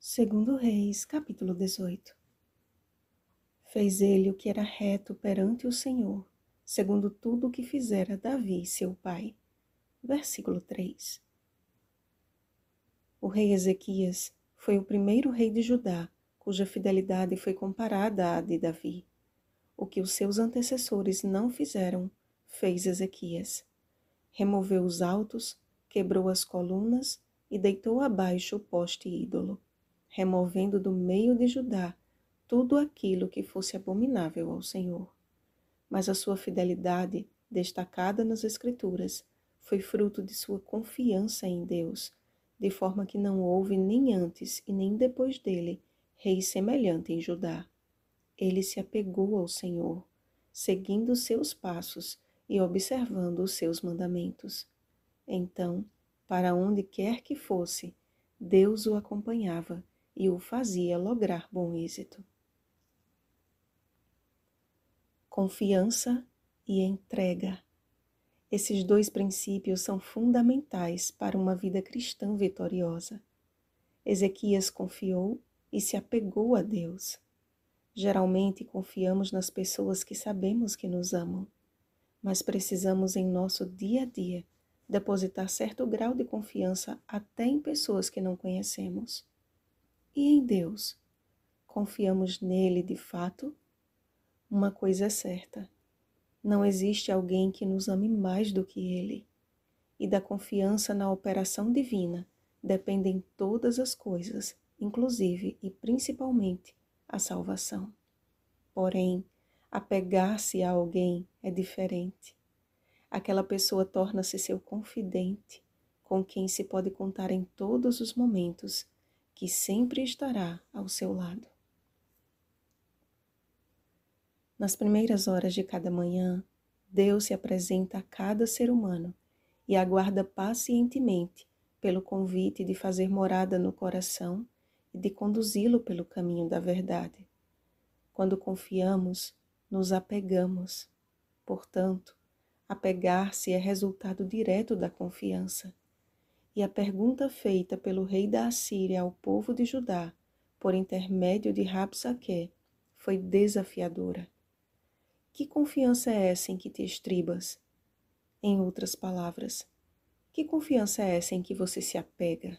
Segundo Reis, capítulo 18. Fez ele o que era reto perante o Senhor, segundo tudo o que fizera Davi, seu pai. Versículo 3. O rei Ezequias foi o primeiro rei de Judá, cuja fidelidade foi comparada à de Davi. O que os seus antecessores não fizeram, fez Ezequias. Removeu os altos, quebrou as colunas e deitou abaixo o poste ídolo removendo do meio de Judá tudo aquilo que fosse abominável ao Senhor. Mas a sua fidelidade, destacada nas Escrituras, foi fruto de sua confiança em Deus, de forma que não houve nem antes e nem depois dele rei semelhante em Judá. Ele se apegou ao Senhor, seguindo seus passos e observando os seus mandamentos. Então, para onde quer que fosse, Deus o acompanhava e o fazia lograr bom êxito. Confiança e entrega. Esses dois princípios são fundamentais para uma vida cristã vitoriosa. Ezequias confiou e se apegou a Deus. Geralmente confiamos nas pessoas que sabemos que nos amam, mas precisamos em nosso dia a dia depositar certo grau de confiança até em pessoas que não conhecemos e em Deus. Confiamos nele de fato? Uma coisa é certa: não existe alguém que nos ame mais do que ele. E da confiança na operação divina dependem todas as coisas, inclusive e principalmente a salvação. Porém, apegar-se a alguém é diferente. Aquela pessoa torna-se seu confidente, com quem se pode contar em todos os momentos que sempre estará ao seu lado. Nas primeiras horas de cada manhã, Deus se apresenta a cada ser humano e aguarda pacientemente pelo convite de fazer morada no coração e de conduzi-lo pelo caminho da verdade. Quando confiamos, nos apegamos. Portanto, apegar-se é resultado direto da confiança e a pergunta feita pelo rei da Assíria ao povo de Judá, por intermédio de Rabsaque, foi desafiadora. Que confiança é essa em que te estribas? Em outras palavras, que confiança é essa em que você se apega?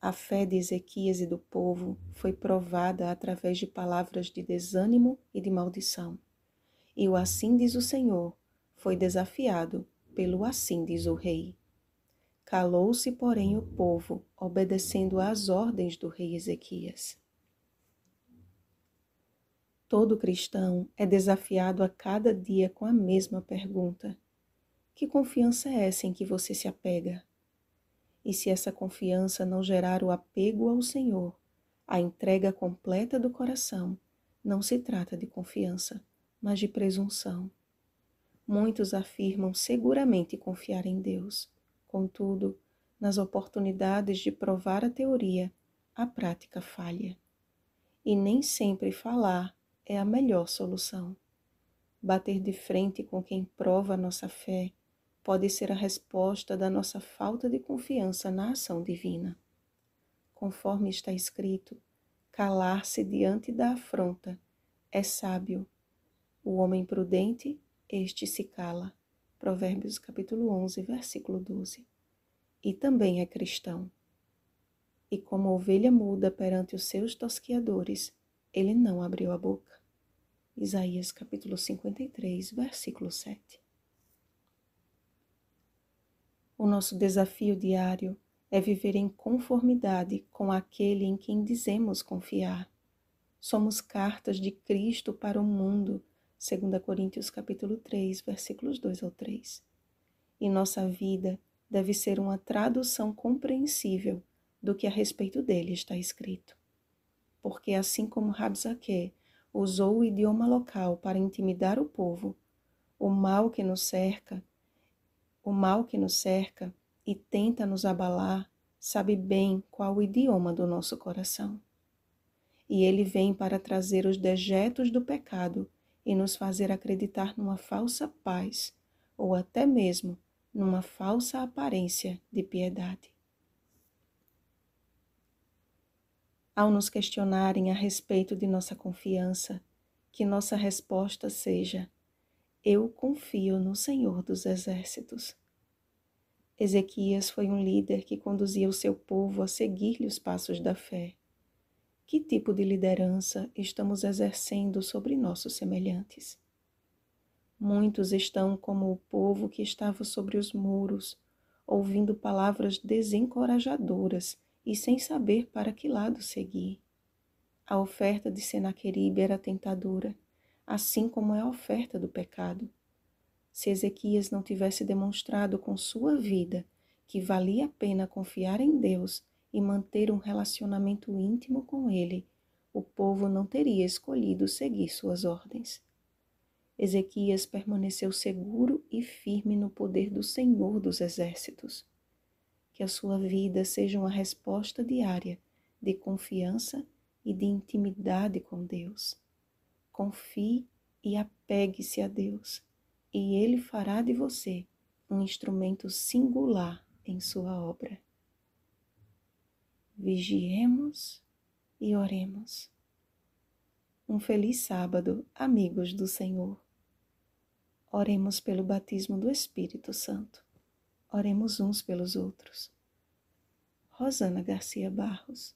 A fé de Ezequias e do povo foi provada através de palavras de desânimo e de maldição. E o assim diz o Senhor foi desafiado pelo assim diz o rei. Calou-se, porém, o povo, obedecendo às ordens do rei Ezequias. Todo cristão é desafiado a cada dia com a mesma pergunta: Que confiança é essa em que você se apega? E se essa confiança não gerar o apego ao Senhor, a entrega completa do coração, não se trata de confiança, mas de presunção. Muitos afirmam seguramente confiar em Deus Contudo, nas oportunidades de provar a teoria, a prática falha. E nem sempre falar é a melhor solução. Bater de frente com quem prova a nossa fé pode ser a resposta da nossa falta de confiança na ação divina. Conforme está escrito, calar-se diante da afronta é sábio. O homem prudente, este se cala. Provérbios capítulo 11, versículo 12. E também é cristão. E como ovelha muda perante os seus tosqueadores, ele não abriu a boca. Isaías capítulo 53, versículo 7. O nosso desafio diário é viver em conformidade com aquele em quem dizemos confiar. Somos cartas de Cristo para o mundo 2 Coríntios capítulo 3, versículos 2 ao 3. E nossa vida deve ser uma tradução compreensível do que a respeito dele está escrito. Porque assim como Rabsaque usou o idioma local para intimidar o povo, o mal que nos cerca, o mal que nos cerca e tenta nos abalar, sabe bem qual o idioma do nosso coração. E ele vem para trazer os dejetos do pecado e nos fazer acreditar numa falsa paz ou até mesmo numa falsa aparência de piedade. Ao nos questionarem a respeito de nossa confiança, que nossa resposta seja: Eu confio no Senhor dos Exércitos. Ezequias foi um líder que conduzia o seu povo a seguir-lhe os passos da fé. Que tipo de liderança estamos exercendo sobre nossos semelhantes? Muitos estão como o povo que estava sobre os muros, ouvindo palavras desencorajadoras e sem saber para que lado seguir. A oferta de Senaqueribe era tentadora, assim como é a oferta do pecado. Se Ezequias não tivesse demonstrado com sua vida que valia a pena confiar em Deus e manter um relacionamento íntimo com ele, o povo não teria escolhido seguir suas ordens. Ezequias permaneceu seguro e firme no poder do Senhor dos Exércitos. Que a sua vida seja uma resposta diária de confiança e de intimidade com Deus. Confie e apegue-se a Deus, e Ele fará de você um instrumento singular em sua obra vigiemos e oremos. Um feliz sábado, amigos do Senhor. Oremos pelo batismo do Espírito Santo. Oremos uns pelos outros. Rosana Garcia Barros